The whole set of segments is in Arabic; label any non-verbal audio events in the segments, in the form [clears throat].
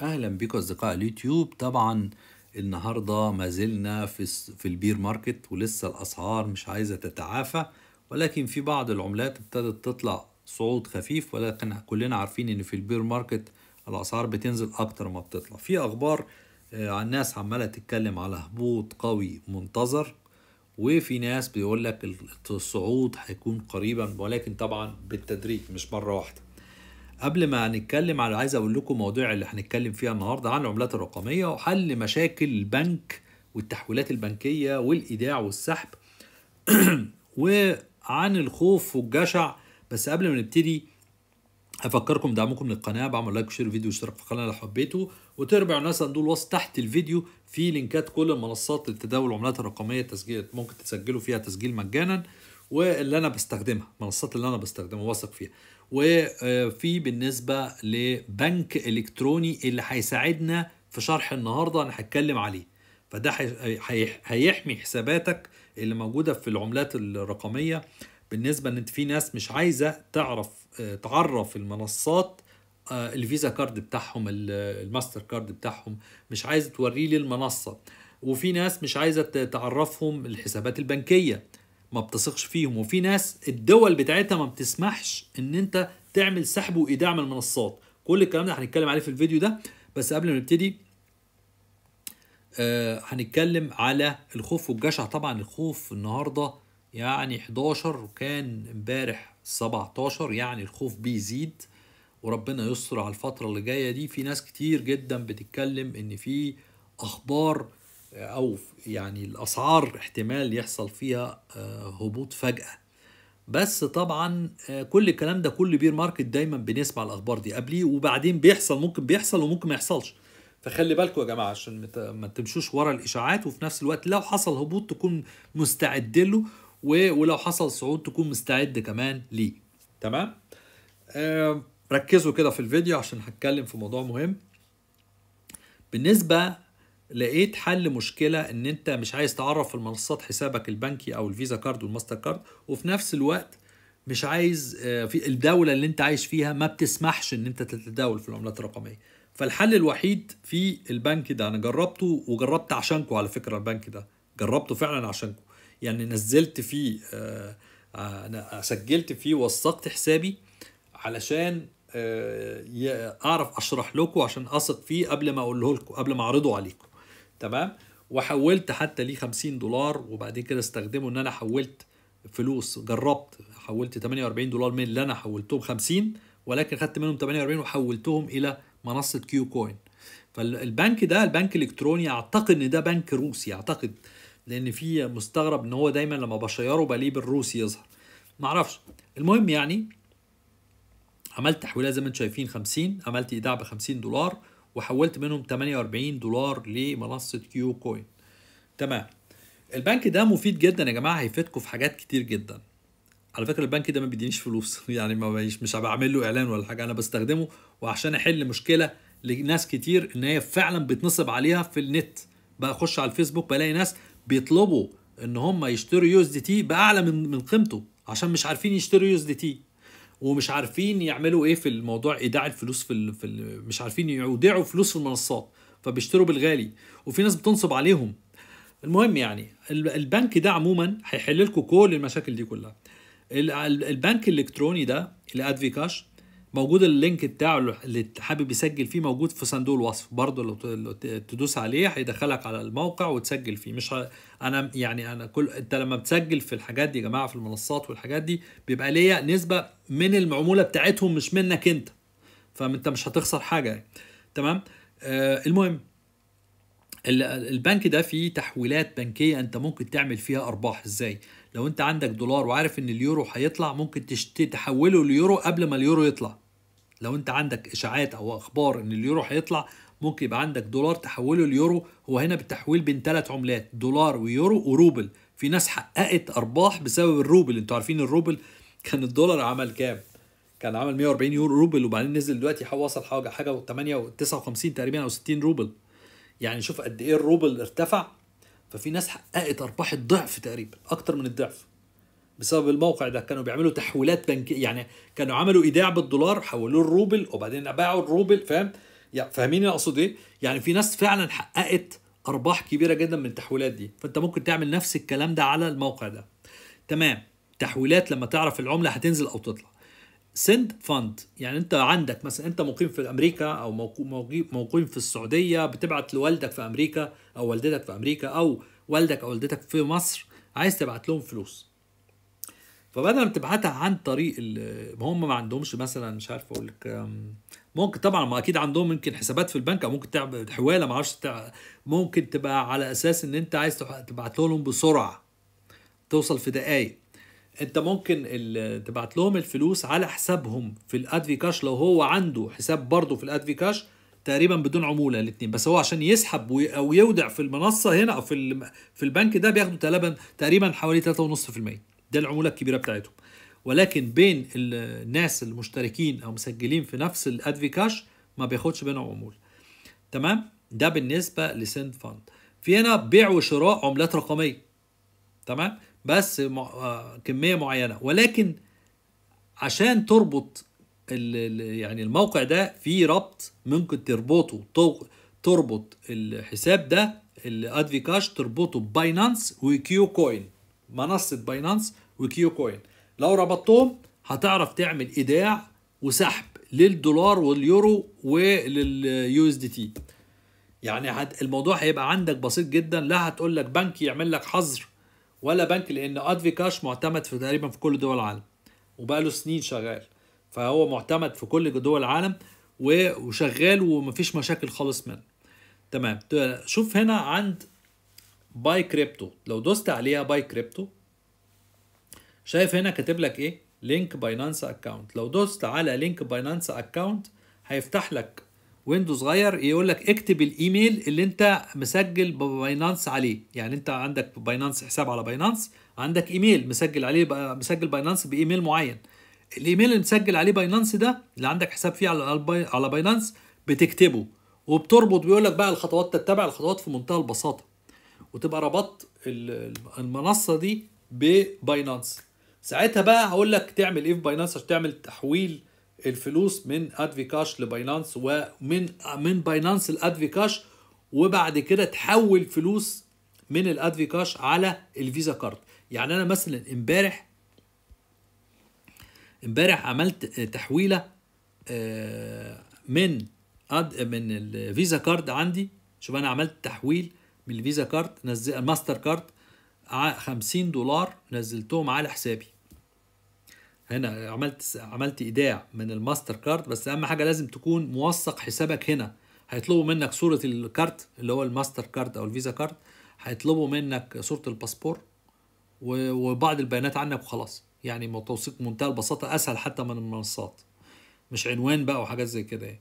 اهلا بكم اصدقاء اليوتيوب طبعا النهارده ما زلنا في في البير ماركت ولسه الاسعار مش عايزه تتعافى ولكن في بعض العملات ابتدت تطلع صعود خفيف ولكن كلنا عارفين ان في البير ماركت الاسعار بتنزل اكتر ما بتطلع في اخبار آه، عن ناس عماله تتكلم على هبوط قوي منتظر وفي ناس بيقول لك الصعود هيكون قريبا ولكن طبعا بالتدريج مش مره واحده قبل ما نتكلم على عايز اقول لكم موضوع اللي هنتكلم فيها النهارده عن العملات الرقميه وحل مشاكل البنك والتحويلات البنكيه والايداع والسحب [clears throat] وعن الخوف والجشع بس قبل ما نبتدي افكركم دعمكم للقناه بعمل لايك وشير الفيديو واشترك في القناه لو حبيته وتربع الناس صندوق الوصف تحت الفيديو في لينكات كل المنصات لتداول العملات الرقميه تسجيل ممكن تسجلوا فيها تسجيل مجانا واللي انا بستخدمها المنصات اللي انا بستخدمها واثق فيها وفي آه، بالنسبه لبنك الكتروني اللي هيساعدنا في شرح النهارده انا هتكلم عليه فده هيحمي حساباتك اللي موجوده في العملات الرقميه بالنسبه ان في ناس مش عايزه تعرف آه، تعرف المنصات آه، الفيزا كارد بتاعهم الماستر كارد بتاعهم مش عايزه توريه للمنصه وفي ناس مش عايزه تعرفهم الحسابات البنكيه ما بتثقش فيهم وفي ناس الدول بتاعتها ما بتسمحش ان انت تعمل سحب وايداع من المنصات كل الكلام ده هنتكلم عليه في الفيديو ده بس قبل ما نبتدي آه هنتكلم على الخوف والجشع طبعا الخوف النهارده يعني 11 وكان امبارح 17 يعني الخوف بيزيد وربنا يستر على الفتره اللي جايه دي في ناس كتير جدا بتتكلم ان في اخبار او يعني الاسعار احتمال يحصل فيها آه، هبوط فجاه بس طبعا آه، كل الكلام ده كل بير ماركت دايما بنسمع الاخبار دي قبليه وبعدين بيحصل ممكن بيحصل وممكن ما يحصلش فخلي بالكم يا جماعه عشان ما تمشوش ورا الاشاعات وفي نفس الوقت لو حصل هبوط تكون مستعد له ولو حصل صعود تكون مستعد كمان ليه تمام آه، ركزوا كده في الفيديو عشان هتكلم في موضوع مهم بالنسبه لقيت حل مشكله ان انت مش عايز تعرف في المنصات حسابك البنكي او الفيزا كارد والماستر كارد وفي نفس الوقت مش عايز آه، في الدوله اللي انت عايش فيها ما بتسمحش ان انت تتداول في العملات الرقميه فالحل الوحيد في البنك ده انا جربته وجربت عشانكم على فكره البنك ده جربته فعلا عشانكم يعني نزلت فيه آه، آه، انا سجلت فيه وثقت حسابي علشان اعرف اشرح لكم عشان اثق فيه قبل ما اقوله لكم قبل ما اعرضه عليكم تمام وحولت حتى ليه 50 دولار وبعدين كده استخدمه ان انا حولت فلوس جربت حولت 48 دولار من اللي انا حولتهم 50 ولكن خدت منهم 48 وحولتهم الى منصه كيو كوين فالبنك ده البنك الالكتروني اعتقد ان ده بنك روسي اعتقد لان في مستغرب ان هو دايما لما بشيره بليه بالروسي يظهر معرفش المهم يعني عملت تحويلات زي ما انتم شايفين 50 عملت ايداع ب 50 دولار وحولت منهم 48 دولار لمنصه كيو كوين تمام البنك ده مفيد جدا يا جماعه هيفيدكم في حاجات كتير جدا على فكره البنك ده ما بيدينيش فلوس [laughs] يعني ما بيش مش بعمل له اعلان ولا حاجه انا بستخدمه وعشان احل مشكله لناس كتير ان هي فعلا بيتنصب عليها في النت بخش على الفيسبوك بلاقي ناس بيطلبوا ان هم يشتروا يو اس دي تي باعلى من من قيمته عشان مش عارفين يشتروا يو اس دي تي ومش عارفين يعملوا ايه في الموضوع ايداع الفلوس في, ال... في ال... مش عارفين يودعوا فلوس في المنصات فبيشتروا بالغالي وفي ناس بتنصب عليهم المهم يعني البنك ده عموما هيحل لكم كل المشاكل دي كلها البنك الالكتروني ده الادفيكاش موجود اللينك بتاعه اللي حابب يسجل فيه موجود في صندوق الوصف برضه لو تدوس عليه هيدخلك على الموقع وتسجل فيه مش انا يعني انا كل انت لما بتسجل في الحاجات دي يا جماعه في المنصات والحاجات دي بيبقى ليا نسبه من العموله بتاعتهم مش منك انت فانت مش هتخسر حاجه يعني. تمام آه المهم البنك ده فيه تحويلات بنكيه انت ممكن تعمل فيها ارباح ازاي لو انت عندك دولار وعارف ان اليورو هيطلع ممكن تشت... تحوله ليورو قبل ما اليورو يطلع لو انت عندك اشاعات او اخبار ان اليورو هيطلع ممكن يبقى عندك دولار تحوله ليورو هو هنا بالتحويل بين ثلاث عملات دولار ويورو وروبل في ناس حققت ارباح بسبب الروبل انتوا عارفين الروبل [laughs] كان الدولار عمل كام كان عمل 140 يورو روبل وبعدين نزل دلوقتي وصل حاجه حاجه 8 59 تقريبا او 60 روبل يعني شوف قد ايه الروبل ارتفع ففي ناس حققت ارباح الضعف تقريبا اكتر من الضعف بسبب الموقع ده كانوا بيعملوا تحويلات بنكيه يعني كانوا عملوا ايداع بالدولار حولوه الروبل وبعدين باعوا الروبل فاهم فاهمين اقصد ايه يعني في ناس فعلا حققت ارباح كبيره جدا من التحويلات دي فانت ممكن تعمل نفس الكلام ده على الموقع ده تمام تحويلات لما تعرف العمله هتنزل او تطلع سند فاند يعني انت عندك مثلا انت مقيم في امريكا او مقيم في السعوديه بتبعت لوالدك في امريكا او والدتك في امريكا او والدك او والدتك في مصر عايز تبعت لهم فلوس فبدل ما تبعتها عن طريق ما هم ما عندهمش مثلا مش عارف اقول لك ممكن طبعا ما اكيد عندهم يمكن حسابات في البنك او ممكن تعمل حواله ما اعرفش ممكن تبقى على اساس ان انت عايز تبعت لهم بسرعه توصل في دقائق انت ممكن تبعت لهم الفلوس على حسابهم في الادفي كاش لو هو عنده حساب برضه في الادفي كاش تقريبا بدون عموله الاثنين بس هو عشان يسحب وي او يودع في المنصه هنا او في في البنك ده بياخدوا تقريبا تقريبا حوالي 3.5% ده العموله الكبيره بتاعتهم ولكن بين الناس المشتركين او مسجلين في نفس الادفي كاش ما بياخدش بينهم عموله تمام ده بالنسبه لسند فاند في هنا بيع وشراء عملات رقميه تمام بس آه، كميه معينه ولكن عشان تربط يعني الموقع ده في ربط ممكن تربطه تربط الحساب ده الادفي كاش تربطه بباينانس وكيو كوين منصه باينانس وكيو كوين لو ربطتهم هتعرف تعمل ايداع وسحب للدولار واليورو ولليو اس دي تي يعني هت الموضوع هيبقى عندك بسيط جدا لا هتقول لك بنك يعمل لك حظر ولا بنك لان ادفي كاش معتمد في تقريبا في كل دول العالم وبقى له سنين شغال فهو معتمد في كل دول العالم وشغال ومفيش مشاكل خالص منه تمام شوف هنا عند باي كريبتو لو دوست عليها باي كريبتو شايف هنا كاتب لك ايه لينك باينانس اكونت لو دوست على لينك باينانس اكونت هيفتح لك ويندو صغير يقول لك اكتب الايميل اللي انت مسجل باينانس عليه يعني انت عندك باينانس حساب على باينانس عندك ايميل مسجل عليه مسجل باينانس بايميل معين الايميل اللي مسجل عليه باينانس ده اللي عندك حساب فيه على على باينانس بتكتبه وبتربط بيقول لك بقى الخطوات تتبع الخطوات في منتهى البساطه وتبقى ربطت المنصه دي بباينانس ساعتها بقى هقول لك تعمل ايه في باينانس عشان تعمل تحويل الفلوس من ادفي كاش لباينانس ومن من باينانس لادفي كاش وبعد كده تحول فلوس من الادفي كاش على الفيزا كارد يعني انا مثلا امبارح امبارح عملت تحويله آه، من من الفيزا كارد عندي شوف انا عملت تحويل من الفيزا كارت نزل ماستر كارت 50 دولار نزلتهم على حسابي هنا عملت عملت ايداع من الماستر كارد بس اهم حاجه لازم تكون موثق حسابك هنا هيطلبوا منك صوره الكارت اللي هو الماستر كارد او الفيزا كارد هيطلبوا منك صوره الباسبور وبعض البيانات عنك وخلاص يعني توثيق منتهى البساطه اسهل حتى من المنصات مش عنوان بقى وحاجات زي كده يعني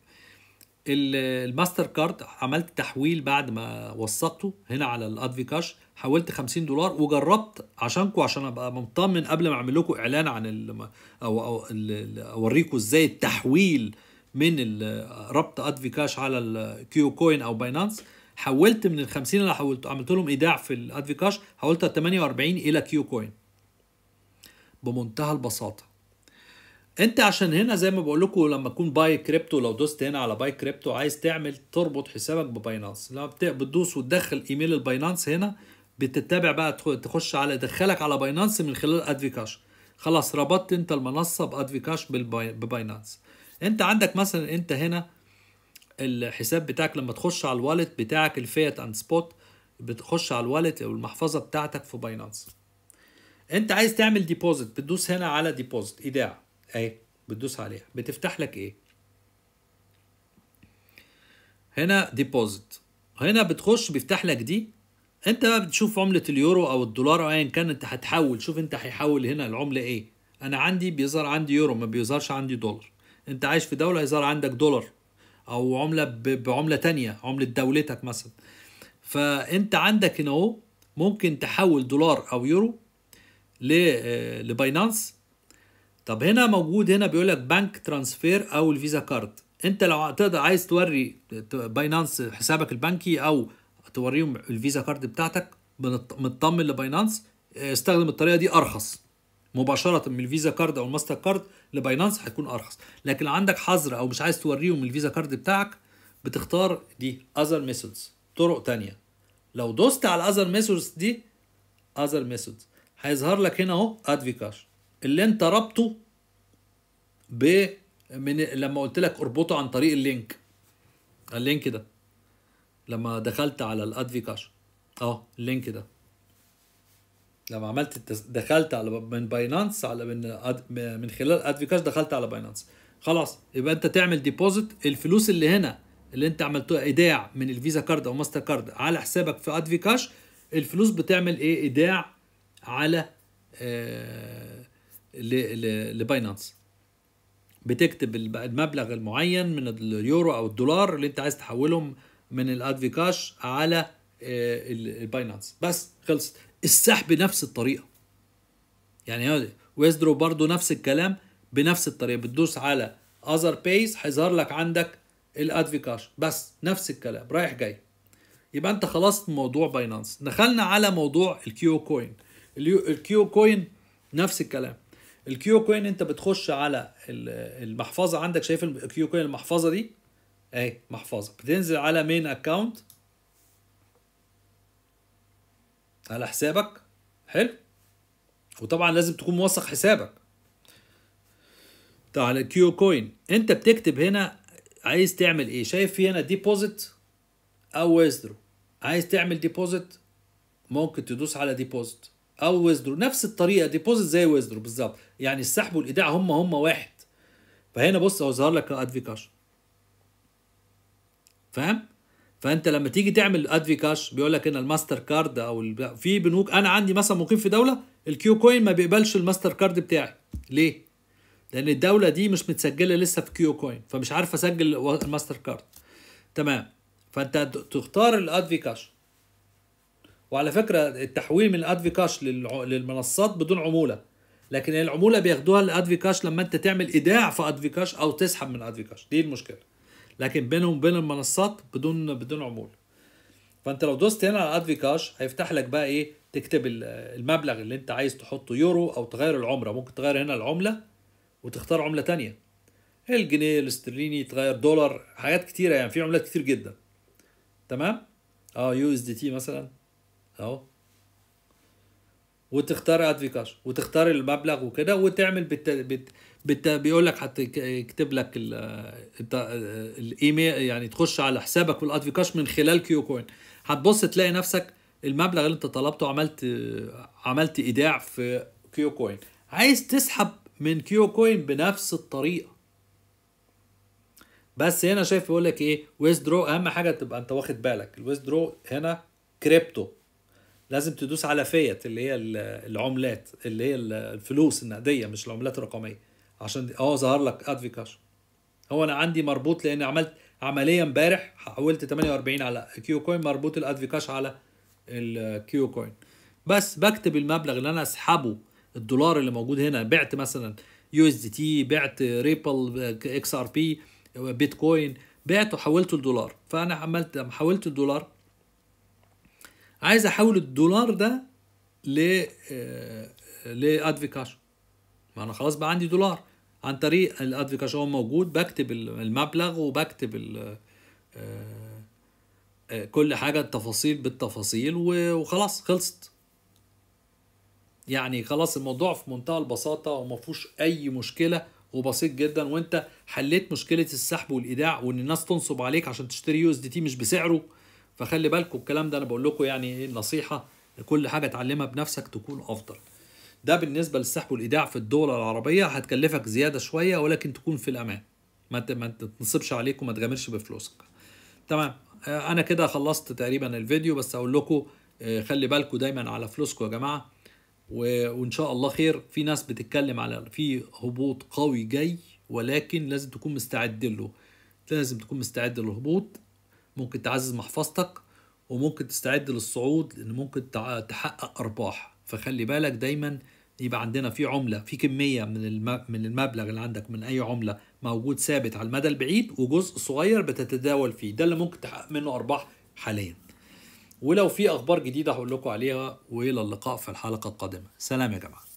الماستر كارد عملت تحويل بعد ما وثقته هنا على الادفي كاش حولت 50 دولار وجربت عشانكم عشان ابقى مطمن قبل ما اعمل لكم اعلان عن الـ او, أو اوريكم ازاي التحويل من ربط ادفي كاش على الكيو كوين او باينانس حولت من ال 50 اللي حولت عملت لهم ايداع في الادفي كاش حولتها 48 الى كيو كوين بمنتهى البساطه انت عشان هنا زي ما بقول لكم لما تكون باي كريبتو لو دوست هنا على باي كريبتو عايز تعمل تربط حسابك بباينانس لما بتدوس وتدخل ايميل الباينانس هنا بتتابع بقى تخش على دخلك على باينانس من خلال ادفي كاش خلاص ربطت انت المنصه بادفي كاش بباينانس انت عندك مثلا انت هنا الحساب بتاعك لما تخش على الوالت بتاعك الفيات اند سبوت بتخش على الوالت او المحفظه بتاعتك في باينانس انت عايز تعمل ديبوزيت بتدوس هنا على ديبوزيت ايداع اهي بتدوس عليها بتفتح لك ايه هنا ديبوزيت هنا بتخش بيفتح لك دي انت بقى بتشوف عمله اليورو او الدولار او ايا كان انت هتحول شوف انت هيحول هنا العمله ايه انا عندي بيظهر عندي يورو ما بيظهرش عندي دولار انت عايش في دوله يظهر عندك دولار او عمله بعمله تانية عمله دولتك مثلا فانت عندك هنا اهو ممكن تحول دولار او يورو لباينانس طب هنا موجود هنا بيقول لك بنك ترانسفير او الفيزا كارد انت لو تقدر عايز توري باينانس حسابك البنكي او توريهم الفيزا كارد بتاعتك مطمن لباينانس استخدم الطريقه دي ارخص مباشره من الفيزا كارد او الماستر كارد لباينانس هتكون ارخص لكن لو عندك حظر او مش عايز توريهم الفيزا كارد بتاعك بتختار دي اذر ميثودز طرق تانية لو دوست على اذر ميثودز دي اذر ميثودز هيظهر لك هنا اهو ادفي كاش اللي انت رابطه ب من لما قلت لك اربطه عن طريق اللينك اللينك ده لما دخلت على الادفيكاش كاش اه اللينك ده لما عملت التس... دخلت على من باينانس على من أد... من خلال ادفي كاش دخلت على باينانس خلاص يبقى انت تعمل ديبوزيت الفلوس اللي هنا اللي انت عملتها ايداع من الفيزا كارد او ماستر كارد على حسابك في ادفي كاش الفلوس بتعمل ايه ايداع على آه لباينانس بتكتب المبلغ المعين من اليورو او الدولار اللي انت عايز تحولهم من الادفي كاش على آه، الباينانس بس خلصت السحب نفس الطريقه يعني ويزدرو برضو نفس الكلام بنفس الطريقه بتدوس على اذر بيز هيظهر لك عندك الادفي كاش بس نفس الكلام رايح جاي يبقى انت خلصت موضوع باينانس دخلنا على موضوع الكيو كوين الكيو كوين نفس الكلام الكيو كوين انت بتخش على المحفظه عندك شايف الكيو كوين المحفظه دي اهي محفظه بتنزل على مين اكونت على حسابك حلو وطبعا لازم تكون موثق حسابك تعالى طيب، كيو كوين انت بتكتب هنا عايز تعمل ايه شايف في هنا ديبوزيت او ويزدرو عايز تعمل ديبوزيت ممكن تدوس على ديبوزيت او ويزدرو نفس الطريقه ديبوزيت زي ويزدرو بالظبط يعني السحب والايداع هم هم واحد فهنا بص اهو ظهر لك الادفي كاش فاهم فانت لما تيجي تعمل ادفي كاش بيقول لك هنا الماستر كارد او في بنوك انا عندي مثلا مقيم في دوله الكيو كوين ما بيقبلش الماستر كارد بتاعي ليه لان الدوله دي مش متسجله لسه في كيو كوين فمش عارف اسجل الماستر كارد تمام فانت تختار الادفي كاش وعلى فكره التحويل من الادفي كاش للمنصات بدون عموله لكن العموله بياخدوها الادفي كاش لما انت تعمل ايداع في ادفي كاش او تسحب من ادفي كاش دي المشكله لكن بينهم وبين المنصات بدون بدون عموله فانت لو دوست هنا على ادفي كاش هيفتح لك بقى ايه تكتب المبلغ اللي انت عايز تحطه يورو او تغير العمره ممكن تغير هنا العمله وتختار عمله تانية الجنيه الاسترليني تغير دولار حاجات كتيره يعني في عملات كتير جدا تمام اه يو اس دي تي مثلا اهو وتختار ادفيكاش وتختار المبلغ وكده وتعمل بت... بت... بت... بيقول لك يكتب لك الايميل يعني تخش على حسابك في من خلال كيو كوين هتبص تلاقي نفسك المبلغ اللي انت طلبته عملت عملت ايداع في كيو كوين عايز تسحب من كيو كوين بنفس الطريقه بس هنا شايف بيقول لك ايه ويزدرو اهم حاجه تبقى انت واخد بالك الويزدرو هنا كريبتو لازم تدوس على فيت اللي هي العملات اللي هي الفلوس النقديه مش العملات الرقميه عشان اه ظهر لك ادفي كاش هو انا عندي مربوط لان عملت عمليه امبارح حولت 48 على كيو كوين مربوط الادفي كاش على الكيو كوين بس بكتب المبلغ اللي انا اسحبه الدولار اللي موجود هنا بعت مثلا يو اس دي تي بعت ريبل اكس ار بي بيتكوين بعته حولته لدولار فانا عملت حولت الدولار عايز احول الدولار ده ل آه، لادفي ما انا خلاص بقى عندي دولار عن طريق الادفيكاش هو موجود بكتب المبلغ وبكتب آه، آه، كل حاجه التفاصيل بالتفاصيل وخلاص خلصت يعني خلاص الموضوع في منتهى البساطه وما فيهوش اي مشكله وبسيط جدا وانت حليت مشكله السحب والايداع وان الناس تنصب عليك عشان تشتري يو اس دي تي مش بسعره فخلي بالكم الكلام ده انا بقول لكم يعني ايه نصيحه كل حاجه اتعلمها بنفسك تكون افضل ده بالنسبه للسحب والايداع في الدول العربيه هتكلفك زياده شويه ولكن تكون في الامان ما ما تنصبش عليك وما تغامرش بفلوسك تمام آه، انا كده خلصت تقريبا الفيديو بس اقول لكم آه، خلي بالكم دايما على فلوسكم يا جماعه وان شاء الله خير في ناس بتتكلم على في هبوط قوي جاي ولكن لازم تكون مستعد له لازم تكون مستعد للهبوط ممكن تعزز محفظتك وممكن تستعد للصعود لان ممكن تحقق ارباح فخلي بالك دايما يبقى عندنا في عمله في كميه من من المبلغ اللي عندك من اي عمله موجود ثابت على المدى البعيد وجزء صغير بتتداول فيه ده اللي ممكن تحقق منه ارباح حاليا ولو في اخبار جديده هقول لكم عليها والى اللقاء في الحلقه القادمه سلام يا جماعه